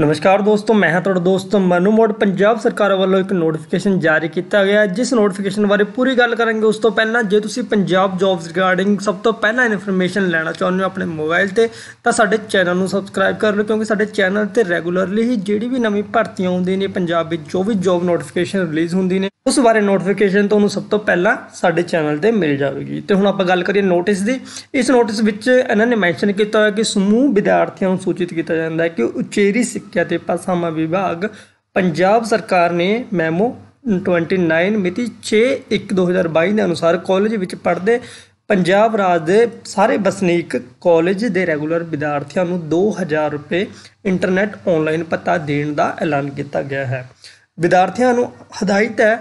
ਨਮਸਕਾਰ ਦੋਸਤੋ ਮੈਂ ਹਾਂ ਤੁਹਾਡਾ ਦੋਸਤ ਮਨੂ ਮੋੜ ਪੰਜਾਬ ਸਰਕਾਰ ਵੱਲੋਂ ਇੱਕ ਨੋਟੀਫਿਕੇਸ਼ਨ ਜਾਰੀ ਕੀਤਾ ਗਿਆ ਜਿਸ ਨੋਟੀਫਿਕੇਸ਼ਨ ਬਾਰੇ ਪੂਰੀ ਗੱਲ ਕਰਾਂਗੇ ਉਸ ਤੋਂ ਪਹਿਲਾਂ ਜੇ ਤੁਸੀਂ ਪੰਜਾਬ ਜੌਬਸ ਰਿਗਾਰਡਿੰਗ ਸਭ ਤੋਂ ਪਹਿਲਾਂ ਇਨਫੋਰਮੇਸ਼ਨ ਲੈਣਾ ਚਾਹੁੰਦੇ ਹੋ ਆਪਣੇ ਮੋਬਾਈਲ ਤੇ ਤਾਂ ਸਾਡੇ ਚੈਨਲ ਨੂੰ ਸਬਸਕ੍ਰਾਈਬ ਕਰ ਲਓ ਕਿਉਂਕਿ ਸਾਡੇ ਚੈਨਲ ਤੇ ਰੈਗੂਲਰਲੀ ਹੀ ਜਿਹੜੀ ਵੀ ਨਵੀਂ ਭਰਤੀਆਂ ਆਉਂਦੀਆਂ ਨੇ ਪੰਜਾਬ ਵਿੱਚ ਜੋ ਵੀ ਜੌਬ ਨੋਟੀਫਿਕੇਸ਼ਨ ਰਿਲੀਜ਼ ਹੁੰਦੀ ਨੇ ਉਸ ਬਾਰੇ ਨੋਟੀਫਿਕੇਸ਼ਨ ਤੁਹਾਨੂੰ ਸਭ ਤੋਂ ਪਹਿਲਾਂ ਸਾਡੇ ਚੈਨਲ ਤੇ ਮਿਲ ਜਾਵੇਗੀ ਤੇ ਹੁਣ ਆਪਾਂ ਗੱਲ ਕਰੀਏ ਨੋਟਿਸ ਦੀ ਇਸ ਨੋਟਿਸ ਵਿੱਚ ਇਹਨਾਂ ਨੇ ਮੈਂਸ਼ਨ ਕੀਤਾ ਹੈ ਕਿ ਸਮੂਹ ਵਿਦਿਆਰਥੀਆਂ ਨੂੰ ਸੂਚਿਤ ਕੀਤਾ ਜਾਂਦਾ ਹੈ ਕਿ ਉਚੇਰੀ ਸਿੱਖਿਆ ਤੇ ਪਾਸਾਮਾ ਵਿਭਾਗ ਪੰਜਾਬ ਸਰਕਾਰ ਨੇ ਮੈਮੋ 29 ਮਿਤੀ 6/1/2022 ਦੇ ਅਨੁਸਾਰ ਕਾਲਜ ਵਿੱਚ ਪੜ੍ਹਦੇ ਪੰਜਾਬ ਰਾਜ ਦੇ ਸਾਰੇ ਬਸਨੀਕ ਕਾਲਜ ਦੇ ਰੈਗੂਲਰ ਵਿਦਿਆਰਥੀਆਂ ਨੂੰ 2000 ਰੁਪਏ ਇੰਟਰਨੈਟ ਆਨਲਾਈਨ ਪਤਾ ਦੇਣ ਦਾ ਐਲਾਨ ਕੀਤਾ ਗਿਆ ਹੈ ਵਿਦਿਆਰਥੀਆਂ ਨੂੰ ਹਦਾਇਤ ਹੈ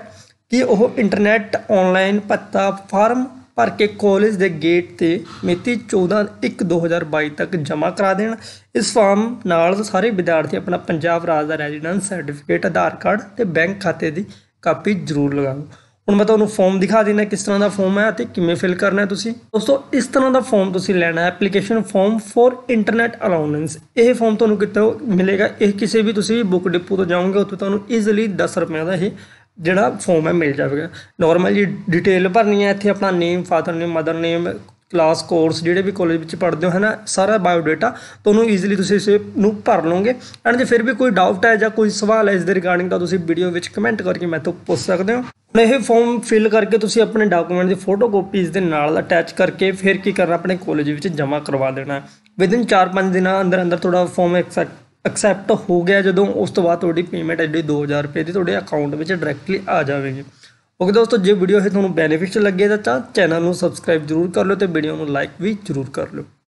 ਕਿ ਉਹ ਇੰਟਰਨੈਟ ਆਨਲਾਈਨ ਪਤਾ ਫਾਰਮ ਭਰ ਕੇ ਕਾਲਜ ਦੇ ਗੇਟ ਤੇ ਮਿਤੀ 14/1/2022 ਤੱਕ ਜਮ੍ਹਾਂ ਕਰਾ ਦੇਣ ਇਸ ਫਾਰਮ ਨਾਲ ਸਾਰੇ ਵਿਦਿਆਰਥੀ ਆਪਣਾ ਪੰਜਾਬ ਰਾਜ ਦਾ ਰੈਜ਼ੀਡੈਂਸ ਸਰਟੀਫਿਕੇਟ ਆਧਾਰ ਕਾਰਡ ਤੇ ਬੈਂਕ ਖਾਤੇ ਦੀ ਕਾਪੀ ਜ਼ਰੂਰ ਲਗਾਓ ਹੁਣ ਮੈਂ ਤੁਹਾਨੂੰ ਫਾਰਮ ਦਿਖਾ ਦਿੰਦਾ ਕਿਸ ਤਰ੍ਹਾਂ ਦਾ ਫਾਰਮ ਹੈ ਤੇ ਕਿਵੇਂ ਫਿਲ ਕਰਨਾ ਹੈ ਤੁਸੀਂ ਦੋਸਤੋ ਇਸ ਤਰ੍ਹਾਂ ਦਾ ਫਾਰਮ ਤੁਸੀਂ ਲੈਣਾ ਹੈ application form for internet allowance ਇਹ ਫਾਰਮ ਤੁਹਾਨੂੰ ਕਿੱਥੋਂ ਮਿਲੇਗਾ ਇਹ ਕਿਸੇ ਵੀ ਤੁਸੀਂ ਬੁੱਕ ਡਿਪੂ ਤੋਂ ਜਾਓਗੇ ਉੱਥੇ ਤੁਹਾਨੂੰ ਈਜ਼ੀਲੀ 10 ਰੁਪਏ ਦਾ ਇਹ ਜਿਹੜਾ ਫਾਰਮ ਹੈ ਮਿਲ ਜਾਵੇਗਾ ਨਾਰਮਲ ਜੀ ਡਿਟੇਲ ਭਰਨੀ ਹੈ ਇੱਥੇ ਆਪਣਾ name father name mother name class course ਜਿਹੜੇ ਵੀ ਕਾਲਜ ਵਿੱਚ ਪੜ੍ਹਦੇ ਹੋ ਹਨਾ ਸਾਰਾ ਬਾਇਓ ਡਾਟਾ ਤੁਹਾਨੂੰ ਈਜ਼ੀਲੀ ਤੁਸੀਂ ਇਸ ਨੂੰ ਭਰ ਲਓਗੇ ਐਂਡ ਜੇ ਫਿਰ ਵੀ ਕੋਈ ਡਾਊਟ ਹੈ ਜਾਂ ਕੋਈ ਸਵਾਲ ਹੈ ਇਸ ਦੇ ਰਿਗਾਰਡਿੰਗ ਤਾਂ ਤੁਸੀਂ ਵੀਡੀਓ ਵਿੱਚ ਕਮੈਂਟ ਕਰਕੇ ਮੈਥੋਂ ਪੁੱਛ ਸਕਦੇ ਹੋ ਹੁਣ ਇਹ ਫਾਰਮ ਫਿਲ ਕਰਕੇ ਤੁਸੀਂ ਆਪਣੇ ਡਾਕੂਮੈਂਟ ਦੀ ਫੋਟੋ ਕਾਪੀਜ਼ ਦੇ ਨਾਲ ਅਟੈਚ ਕਰਕੇ ਫਿਰ ਕੀ ਕਰਨਾ ਆਪਣੇ ਕਾਲਜ ਵਿੱਚ ਜਮ੍ਹਾਂ ਕਰਵਾ ਦੇਣਾ ਵਿਦਿਨ 4-5 ਦਿਨਾਂ ਅੰਦਰ ਅੰਦਰ ਤੁਹਾਡਾ ਫਾਰਮ ਐਕਸੈਪਟ ਹੋ ਗਿਆ ਜਦੋਂ ਉਸ ਤੋਂ ਬਾਅਦ ਤੁਹਾਡੀ ਪੇਮੈਂਟ ਜਿਹੜੀ 2000 ਰੁਪਏ ਦੀ ਤੁਹਾਡੇ ਅਕਾਊਂਟ ਵਿੱਚ ਡਾਇਰੈਕਟਲੀ ਆ ਜਾਵੇਗੀ ਓਕੇ ਦੋਸਤੋ ਜੇ ਵੀਡੀਓ ਹੈ ਤੁਹਾਨੂੰ ਬੈਨੀਫਿਸ਼ੀਅਲ ਲੱਗੇ ਤਾਂ ਚੈਨਲ ਨੂੰ ਸਬਸਕ੍ਰਾਈਬ ਜ਼ਰੂਰ ਕਰ ਲਓ ਤੇ ਵੀਡੀਓ ਨੂੰ ਲਾਈਕ ਵੀ ਜ਼ਰੂਰ ਕਰ ਲਓ